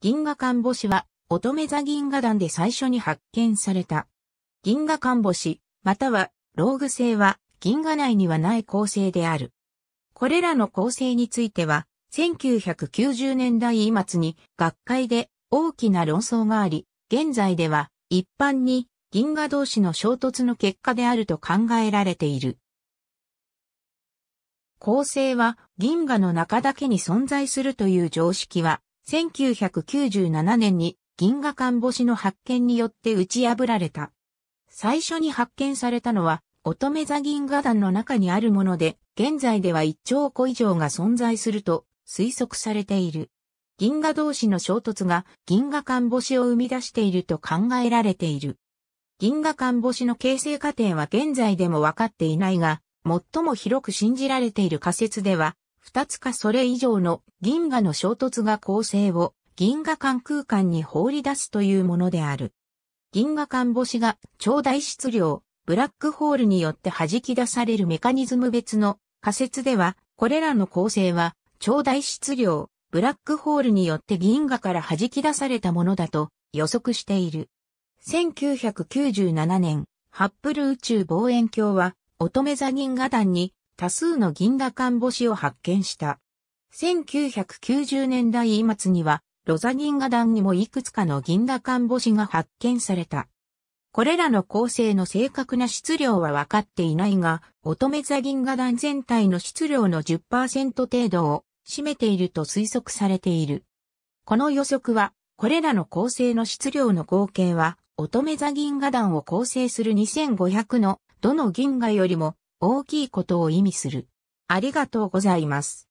銀河看護師は、乙女座銀河団で最初に発見された。銀河看護師、または、ローグ星は、銀河内にはない構成である。これらの構成については、1990年代末に学会で大きな論争があり、現在では一般に銀河同士の衝突の結果であると考えられている。構成は銀河の中だけに存在するという常識は1997年に銀河間星の発見によって打ち破られた。最初に発見されたのは乙女座銀河団の中にあるもので、現在では1兆個以上が存在すると推測されている。銀河同士の衝突が銀河間星を生み出していると考えられている。銀河間星の形成過程は現在でも分かっていないが、最も広く信じられている仮説では、二つかそれ以上の銀河の衝突が構成を銀河間空間に放り出すというものである。銀河間星が超大質量、ブラックホールによって弾き出されるメカニズム別の仮説では、これらの構成は超大質量、ブラックホールによって銀河から弾き出されたものだと予測している。1997年、ハッブル宇宙望遠鏡は、乙女座銀河団に多数の銀河看星を発見した。1990年代末には、ロザ銀河団にもいくつかの銀河看星が発見された。これらの構成の正確な質量は分かっていないが、乙女座銀河団全体の質量の10%程度を占めていると推測されている。この予測は、これらの構成の質量の合計は、乙女座銀河団を構成する2500のどの銀河よりも大きいことを意味する。ありがとうございます。